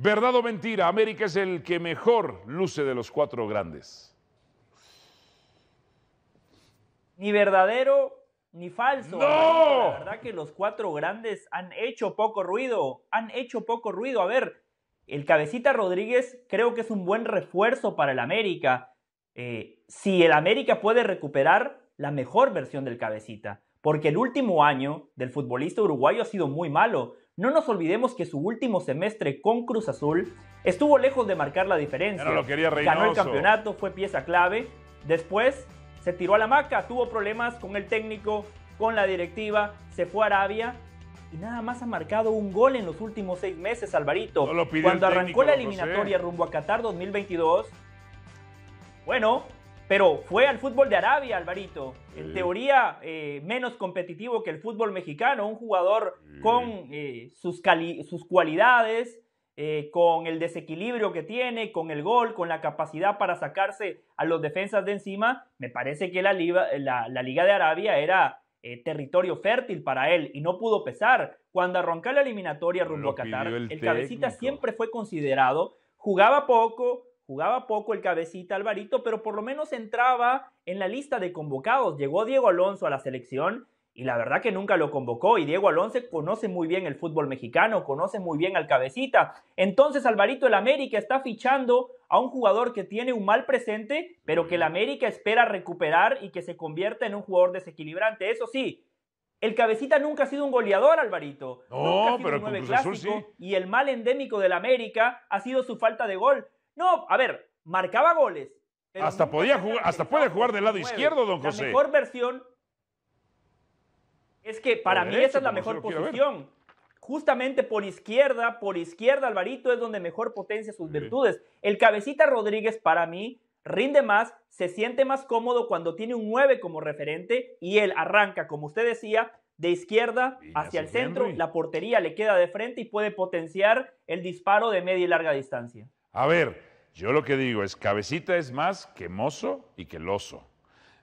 ¿Verdad o mentira? América es el que mejor luce de los cuatro grandes. Ni verdadero ni falso. ¡No! La verdad que los cuatro grandes han hecho poco ruido. Han hecho poco ruido. A ver, el Cabecita Rodríguez creo que es un buen refuerzo para el América. Eh, si el América puede recuperar la mejor versión del Cabecita. Porque el último año del futbolista uruguayo ha sido muy malo. No nos olvidemos que su último semestre con Cruz Azul estuvo lejos de marcar la diferencia. Ganó el campeonato, fue pieza clave. Después se tiró a la maca, tuvo problemas con el técnico, con la directiva, se fue a Arabia y nada más ha marcado un gol en los últimos seis meses, Alvarito. Cuando arrancó la eliminatoria rumbo a Qatar 2022, bueno, pero fue al fútbol de Arabia, Alvarito. En teoría, eh, menos competitivo que el fútbol mexicano. Un jugador con eh, sus, cualidades, eh, con el desequilibrio que tiene, con el gol, con la capacidad para sacarse a los defensas de encima. Me parece que la, Liga, la, Liga de Arabia era territorio fértil para él y no pudo pesar. Cuando arrancó la eliminatoria rumbo a Qatar, el cabecita siempre fue considerado, jugaba poco, Jugaba poco el cabecita Alvarito, pero por lo menos entraba en la lista de convocados. Llegó Diego Alonso a la selección y la verdad que nunca lo convocó. Y Diego Alonso conoce muy bien el fútbol mexicano, conoce muy bien al cabecita. Entonces Alvarito el América está fichando a un jugador que tiene un mal presente, pero que el América espera recuperar y que se convierta en un jugador desequilibrante. Eso sí, el cabecita nunca ha sido un goleador, Alvarito. No, pero Y el mal endémico del América ha sido su falta de gol. No, a ver, marcaba goles. Hasta, podía jugar, hasta puede jugar del lado izquierdo, don José. La mejor versión es que para mí esa es la mejor posición. Justamente por izquierda, por izquierda, Alvarito es donde mejor potencia sus virtudes. El cabecita Rodríguez para mí rinde más, se siente más cómodo cuando tiene un 9 como referente y él arranca, como usted decía, de izquierda hacia el centro, la portería le queda de frente y puede potenciar el disparo de media y larga distancia. A ver, yo lo que digo es, Cabecita es más que Mozo y que Loso.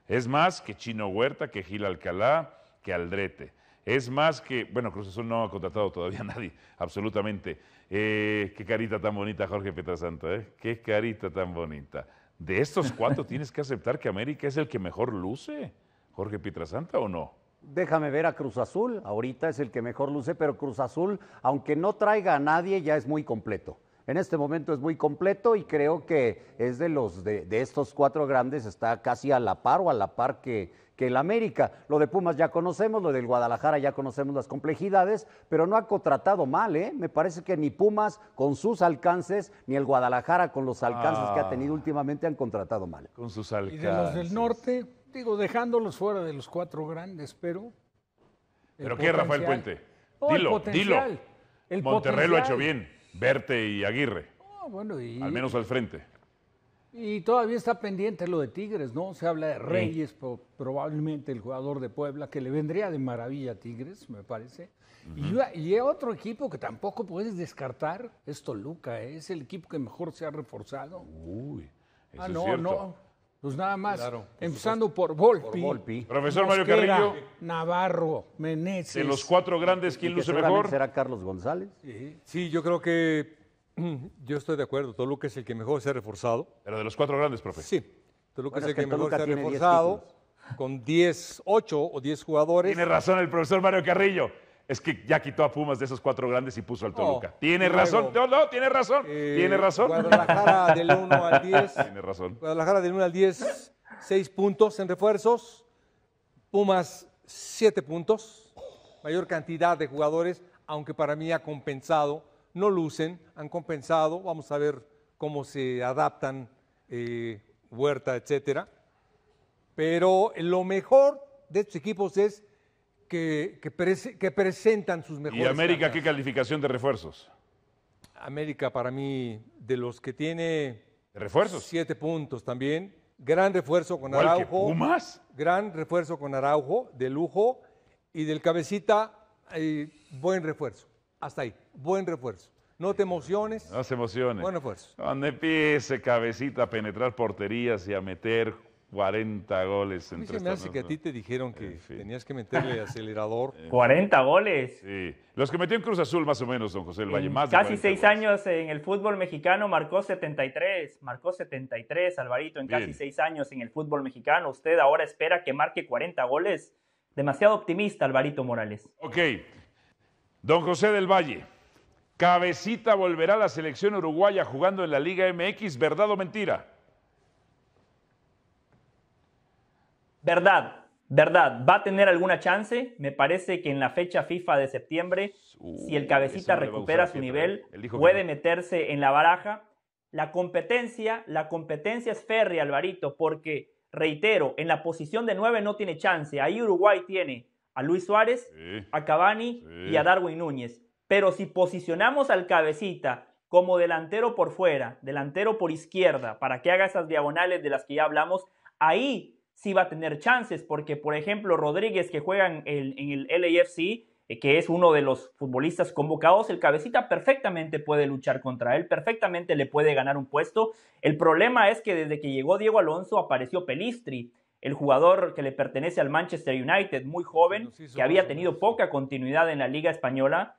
Es más que Chino Huerta, que Gil Alcalá, que Aldrete. Es más que, bueno, Cruz Azul no ha contratado todavía a nadie, absolutamente. Eh, qué carita tan bonita, Jorge Santa, ¿eh? Qué carita tan bonita. De estos cuatro tienes que aceptar que América es el que mejor luce, Jorge Santa ¿o no? Déjame ver a Cruz Azul, ahorita es el que mejor luce, pero Cruz Azul, aunque no traiga a nadie, ya es muy completo en este momento es muy completo y creo que es de los de, estos cuatro grandes, está casi a la par o a la par que, que el América. Lo de Pumas ya conocemos, lo del Guadalajara ya conocemos las complejidades, pero no ha contratado mal, ¿eh? Me parece que ni Pumas con sus alcances, ni el Guadalajara con los alcances que ha tenido ah. últimamente han contratado mal. Con sus alcances. Y de los del norte, digo, dejándolos fuera de los cuatro grandes, pero. ¿Pero qué, Rafael Puente? dilo, dilo. El Monterrey lo ha hecho bien. Verte y Aguirre. Oh, al menos al frente. Y todavía está pendiente lo de Tigres, ¿no? Se habla de Reyes, probablemente el jugador de Puebla, que le vendría de maravilla a Tigres, me parece. y, otro equipo que tampoco puedes descartar es Toluca, ¿eh? es el equipo que mejor se ha reforzado. Uy, ah, no, no. Pues nada más, empezando por Volpi. Profesor Mario Carrillo. Navarro, Meneses. De los cuatro grandes, ¿quién luce mejor? ¿Será Carlos González? Sí. yo creo que yo estoy de acuerdo. Toluca es el que mejor se ha reforzado. Pero de los cuatro grandes, profe. Sí. Toluca es el que, mejor se ha reforzado con 10, 8 o 10 jugadores. Tiene razón el profesor Mario Carrillo es que ya quitó a Pumas de esos cuatro grandes y puso al Toluca. tiene razón, no, no, tiene razón, eh, tiene razón. Guadalajara del 1 al 10. Tiene razón. Guadalajara del 1 al 10, 6 puntos en refuerzos. Pumas, 7 puntos. Mayor cantidad de jugadores, aunque para mí ha compensado. No lucen, han compensado. Vamos a ver cómo se adaptan eh, Huerta, etcétera. Pero lo mejor de estos equipos es que, que, presentan sus mejores. ¿Y América qué calificación de refuerzos? América para mí, de los que tiene... ¿Refuerzos? Siete puntos también. Gran refuerzo con Araujo. Que Pumas? Gran refuerzo con Araujo, de lujo. Y del cabecita, eh, buen refuerzo. Hasta ahí, buen refuerzo. No te emociones. No se emociones. Buen refuerzo. donde empiece cabecita a penetrar porterías y a meter 40 goles en a que a ti te dijeron que tenías que meterle acelerador. 40 eh, goles. Sí. Los que metió en Cruz Azul, más o menos, don José del Valle. casi seis años en el fútbol mexicano marcó 73. Marcó 73, Alvarito, en casi seis años en el fútbol mexicano. Usted ahora espera que marque 40 goles. Demasiado optimista, Alvarito Morales. Ok. Don José del Valle. Cabecita volverá a la selección uruguaya jugando en la Liga MX, ¿verdad o mentira? verdad, verdad, va a tener alguna chance. Me parece que en la fecha FIFA de septiembre, si el cabecita recupera su nivel, ¿eh? puede meterse en la baraja. La competencia, la competencia es férrea, Alvarito, porque, reitero, en la posición de nueve no tiene chance. Ahí Uruguay tiene a Luis Suárez, a Cavani y a Darwin Núñez. Pero si posicionamos al cabecita como delantero por fuera, delantero por izquierda, para que haga esas diagonales de las que ya hablamos, ahí si va a tener chances, porque por ejemplo Rodríguez que juega en el, en el LAFC, eh, que es uno de los futbolistas convocados, el cabecita perfectamente puede luchar contra él, perfectamente le puede ganar un puesto. El problema es que desde que llegó Diego Alonso apareció Pelistri, el jugador que le pertenece al Manchester United, muy joven, que había tenido poca continuidad en la liga española.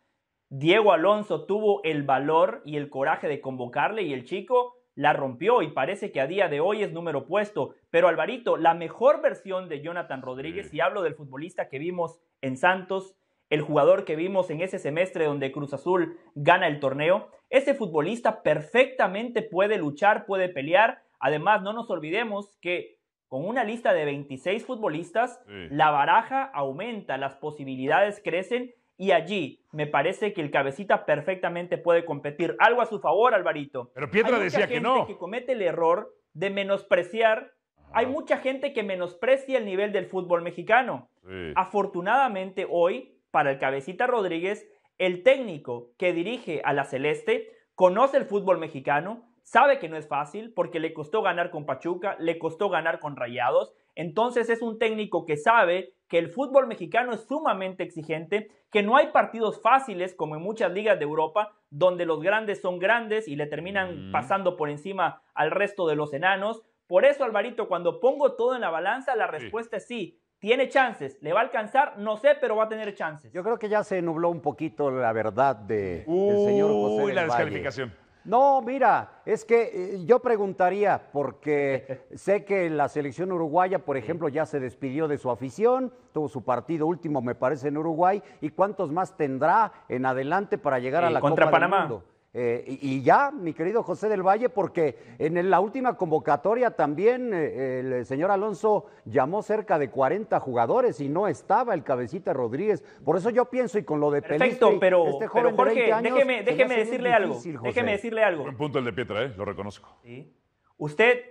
Diego Alonso tuvo el valor y el coraje de convocarle y el chico la rompió y parece que a día de hoy es número puesto. Pero Alvarito, la mejor versión de Jonathan Rodríguez, y hablo del futbolista que vimos en Santos, el jugador que vimos en ese semestre donde Cruz Azul gana el torneo, ese futbolista perfectamente puede luchar, puede pelear. Además, no nos olvidemos que con una lista de 26 futbolistas, la baraja aumenta, las posibilidades crecen y allí me parece que el cabecita perfectamente puede competir. Algo a su favor, Alvarito. Pero Pietra Hay mucha decía gente que no. comete el error de menospreciar. Hay mucha gente que menosprecia el nivel del fútbol mexicano. Afortunadamente hoy, para el cabecita Rodríguez, el técnico que dirige a la Celeste conoce el fútbol mexicano, sabe que no es fácil porque le costó ganar con Pachuca, le costó ganar con Rayados, entonces es un técnico que sabe que el fútbol mexicano es sumamente exigente, que no hay partidos fáciles como en muchas ligas de Europa, donde los grandes son grandes y le terminan pasando por encima al resto de los enanos. Por eso, Alvarito, cuando pongo todo en la balanza, la respuesta es sí. Tiene chances, le va a alcanzar, no sé, pero va a tener chances. Yo creo que ya se nubló un poquito la verdad de señor José. Uy, la descalificación. No, mira, es que eh, yo preguntaría, porque sé que la selección uruguaya, por ejemplo, ya se despidió de su afición, tuvo su partido último, me parece, en Uruguay, y cuántos más tendrá en adelante para llegar eh, a la Contra Copa Panamá. Del Mundo? Eh, y ya, mi querido José del Valle, porque en la última convocatoria también eh, el señor Alonso llamó cerca de 40 jugadores y no estaba el cabecita Rodríguez. Por eso yo pienso, y con lo de Perfecto, pero, este joven Jorge, de déjeme, decirle algo. un decirle algo. punto el de Pietra, ¿eh? lo reconozco. ¿Sí? Usted,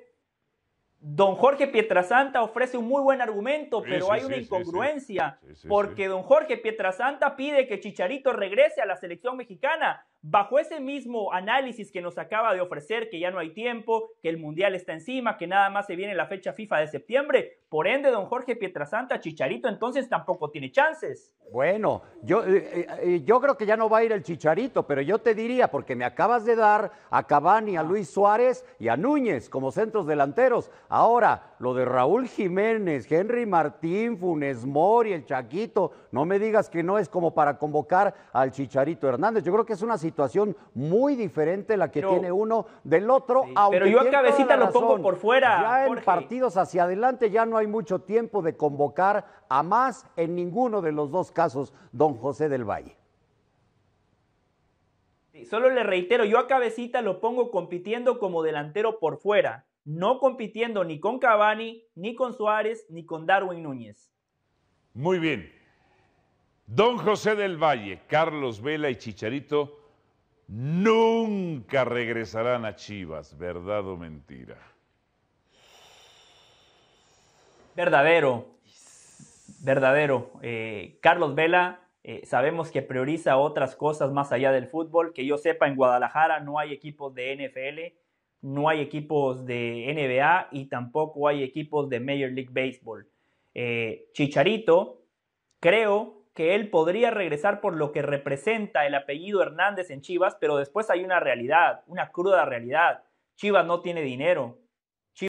don Jorge Pietrasanta ofrece un muy buen argumento, pero hay una incongruencia, porque don Jorge Pietrasanta pide que Chicharito regrese a la selección mexicana Bajo ese mismo análisis que nos acaba de ofrecer, que ya no hay tiempo, que el Mundial está encima, que nada más se viene la fecha FIFA de septiembre, por ende, don Jorge Pietrasanta, Chicharito entonces tampoco tiene chances. Bueno, yo, eh, eh, eh, yo creo que ya no va a ir el Chicharito, pero yo te diría, porque me acabas de dar a Cavani, a ah. Luis Suárez y a Núñez como centros delanteros. Ahora, lo de Raúl Jiménez, Henry Martín, Funes Mori, el Chaquito, no me digas que no es como para convocar al Chicharito Hernández. Yo creo que es una situación situación muy diferente la que tiene uno del otro. pero yo a cabecita lo pongo por fuera. Ya en partidos hacia adelante ya no hay mucho tiempo de convocar a más en ninguno de los dos casos, don José del Valle. solo le reitero, yo a cabecita lo pongo compitiendo como delantero por fuera, no compitiendo ni con Cavani, ni con Suárez, ni con Darwin Núñez. Muy bien. Don José del Valle, Carlos Vela y Chicharito nunca regresarán a Chivas, ¿verdad o mentira? Verdadero, verdadero. Eh, Carlos Vela, eh, sabemos que prioriza otras cosas más allá del fútbol. Que yo sepa, en Guadalajara no hay equipos de NFL, no hay equipos de NBA y tampoco hay equipos de Major League Baseball. Eh, Chicharito, creo que él podría regresar por lo que representa el apellido Hernández en Chivas, pero después hay una realidad, una cruda realidad. Chivas no tiene dinero,